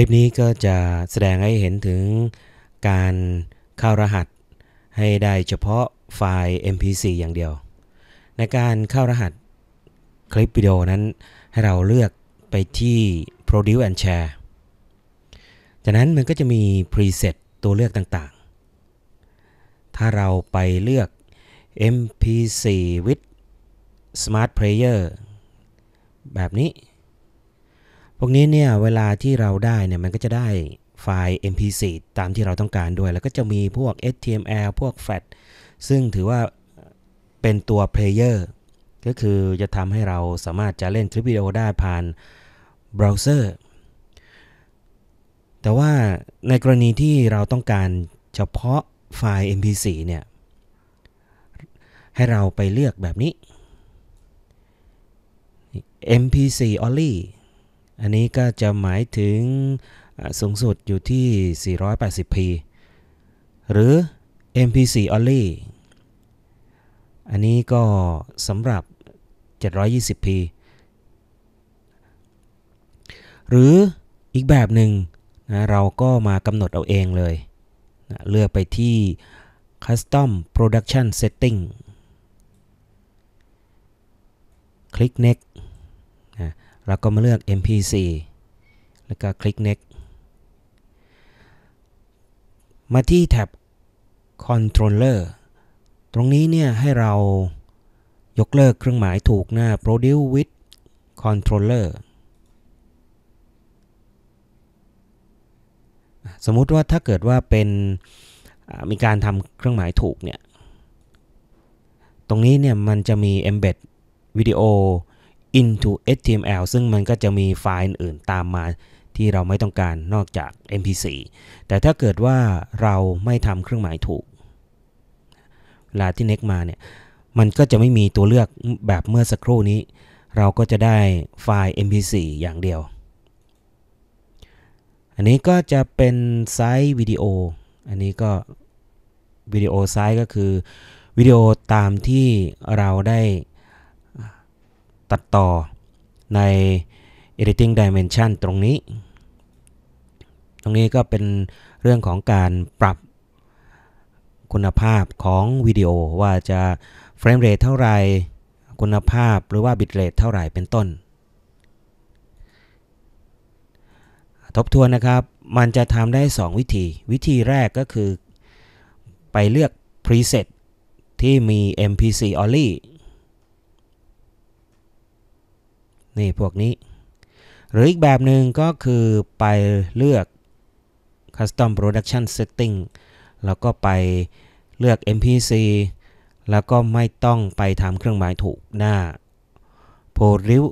ลิปนี้ก็จะแสดงให้เห็นถึงการเข้ารหัสให้ได้เฉพาะไฟล์ mp4 อย่างเดียว ในการเข้ารหัสคลิปวิดีโอนั้นให้เราเลือกไปที่ produce and share จากนั้นมันก็จะมี preset ตัวเลือกต่างๆ ถ้าเราไปเลือก mp4 with smart player แบบนี้พวกนี้เนี่ยเวลาที่เราได้เนี่ย มันก็จะได้ไฟล์ mp4 ตามที่เราต้องการด้วย แล้วก็จะมีพวก html พวก fat ซึ่งถือว่าเป็นตัวเพลเยอร์ก็คือจะทำให้เราสามารถจะเล่นคลิปวิดีโอได้ผ่านเบราว์เซอร์ แต่ว่าในกรณีที่เราต้องการเฉพาะไฟล์ mp4 เนี่ยให้เราไปเลือกแบบนี้ mp4 only อันนี้ก็จะหมายถึงสูงสุดอยู่ที่ 480p หรือ MP4 Only อันนี้ก็สำหรับ 720p หรืออีกแบบหนึ่งนะ เราก็มากำหนดเอาเองเลยนะเลือกไปที่ Custom Production Setting คลิก Next นะเราก็มาเลือก MP4 แล้วก็คลิก Next มาที่แท็บ Controller ตรงนี้เนี่ยให้เรายกเลิกเครื่องหมายถูกหน้า Produce with Controller สมมุติว่าถ้าเกิดว่าเป็นมีการทำเครื่องหมายถูกเนี่ย ตรงนี้เนี่ยมันจะมี embed video into HTML ซึ่งมันก็จะมีไฟล์อื่น ตามมาที่เราไม่ต้องการนอกจาก mp4 แต่ถ้าเกิดว่าเราไม่ทำเครื่องหมายถูกเวลาที่เน x กมาเนี่ย มันก็จะไม่มีตัวเลือกแบบเมื่อสักครู่นี้ เราก็จะได้ไฟล์ mp4 อย่างเดียว อันนี้ก็จะเป็นไซส์วิดีโอ อันนี้ก็วิดีโอไซส์ก็คือวิดีโอตามที่เราได้ตัดต่อใน editing dimension ตรงนี้ ตรงนี้ก็เป็นเรื่องของการปรับคุณภาพของวิดีโอว่าจะเฟรมเรทเท่าไหร่คุณภาพหรือว่าบิตเรทเท่าไหร่เป็นต้น ทบทวนนะครับมันจะทำได้ 2 วิธี วิธีแรกก็คือไปเลือก preset ที่มี MPC only นี่ พวกนี้ หรืออีกแบบหนึ่งก็คือไปเลือก Custom Production Setting แล้วก็ไปเลือก MPC แล้วก็ไม่ต้องไปทำเครื่องหมายถูกหน้า p o r i v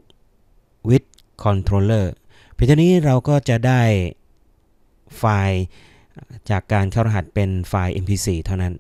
with Controller เพียงเท่านี้เราก็จะได้ไฟล์จากการเข้ารหัสเป็นไฟล์ MPC เท่านั้น